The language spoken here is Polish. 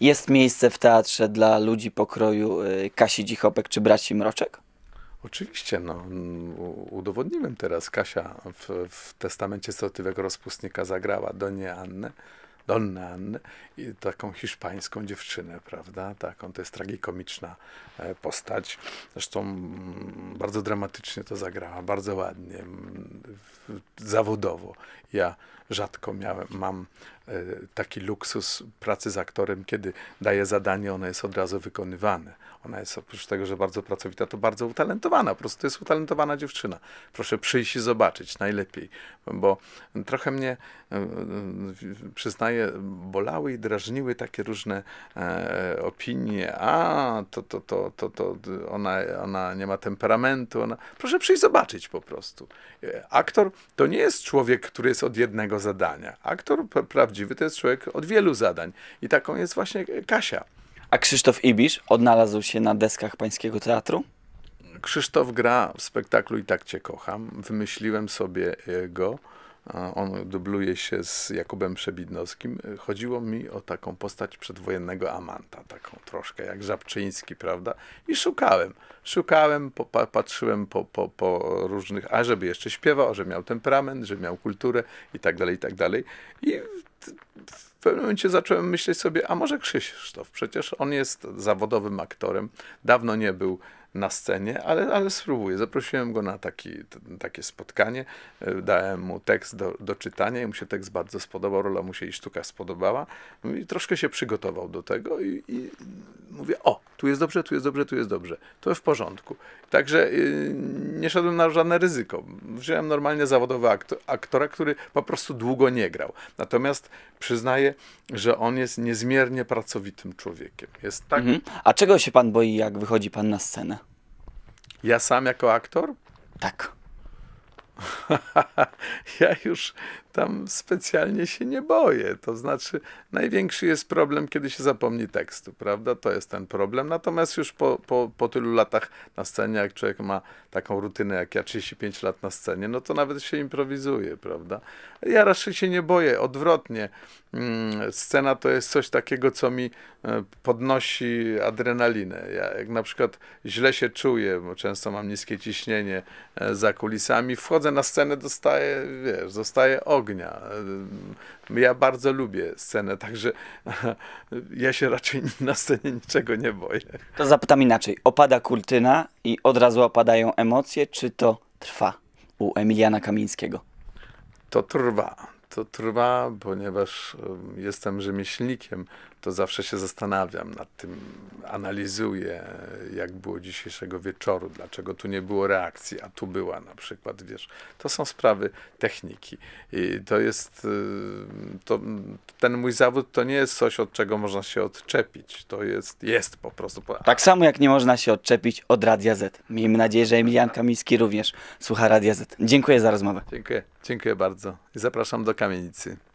Jest miejsce w teatrze dla ludzi pokroju y, Kasi Dzichopek czy braci Mroczek? Oczywiście, no, udowodniłem teraz. Kasia w, w Testamencie Stratywego Rozpustnika zagrała Donie Annę, Donnę Annę i taką hiszpańską dziewczynę, prawda? Taką, to jest tragikomiczna e, postać. Zresztą mm, bardzo dramatycznie to zagrała, bardzo ładnie, mm, zawodowo. Ja rzadko miałem, mam e, taki luksus pracy z aktorem, kiedy daję zadanie, ono jest od razu wykonywane. Ona jest oprócz tego, że bardzo pracowita, to bardzo utalentowana, po prostu to jest utalentowana dziewczyna. Proszę przyjść i zobaczyć, najlepiej, bo trochę mnie, e, e, przyznaję, bolały i drażniły takie różne opinie, a to, to, to, to, to ona, ona nie ma temperamentu, ona... proszę przyjść zobaczyć po prostu. Aktor to nie jest człowiek, który jest od jednego zadania. Aktor prawdziwy to jest człowiek od wielu zadań i taką jest właśnie Kasia. A Krzysztof Ibisz odnalazł się na deskach Pańskiego Teatru? Krzysztof gra w spektaklu I tak Cię kocham. Wymyśliłem sobie e, go on dubluje się z Jakubem Przebidnowskim. Chodziło mi o taką postać przedwojennego amanta, taką troszkę jak Żabczyński, prawda? I szukałem, szukałem, po, patrzyłem po, po, po różnych, a żeby jeszcze śpiewał, że miał temperament, że miał kulturę i tak dalej, i tak dalej. I w pewnym momencie zacząłem myśleć sobie, a może Krzysztof, przecież on jest zawodowym aktorem, dawno nie był na scenie, ale, ale spróbuję. Zaprosiłem go na taki, takie spotkanie, e, dałem mu tekst do, do czytania i mu się tekst bardzo spodobał, rola mu się i sztuka spodobała no i troszkę się przygotował do tego i, i mówię, o, tu jest dobrze, tu jest dobrze, tu jest dobrze, to w porządku. Także y, nie szedłem na żadne ryzyko. Wziąłem normalnie zawodowy aktor, aktora, który po prostu długo nie grał. Natomiast przyznaję, że on jest niezmiernie pracowitym człowiekiem. Jest tak... Mhm. A czego się pan boi, jak wychodzi pan na scenę? Ja sam jako aktor? Tak. ja już tam specjalnie się nie boję. To znaczy, największy jest problem, kiedy się zapomni tekstu, prawda? To jest ten problem. Natomiast już po, po, po tylu latach na scenie, jak człowiek ma taką rutynę jak ja, 35 lat na scenie, no to nawet się improwizuje, prawda? Ja raczej się nie boję, odwrotnie. Mm, scena to jest coś takiego, co mi e, podnosi adrenalinę. Ja, jak na przykład źle się czuję, bo często mam niskie ciśnienie e, za kulisami, wchodzę na scenę, dostaję, wiesz, zostaje ogrom ognia. Ja bardzo lubię scenę, także ja się raczej na scenie niczego nie boję. To zapytam inaczej. Opada kurtyna i od razu opadają emocje, czy to trwa u Emiliana Kamińskiego? To trwa to trwa, ponieważ jestem rzemieślnikiem, to zawsze się zastanawiam nad tym, analizuję, jak było dzisiejszego wieczoru, dlaczego tu nie było reakcji, a tu była na przykład, wiesz. To są sprawy techniki i to jest, y, to, ten mój zawód to nie jest coś, od czego można się odczepić, to jest, jest po prostu. Tak samo jak nie można się odczepić od Radia Z. Miejmy nadzieję, że Emilian Kamiński również słucha Radia Z. Dziękuję za rozmowę. Dziękuję. Dziękuję bardzo i zapraszam do kamienicy.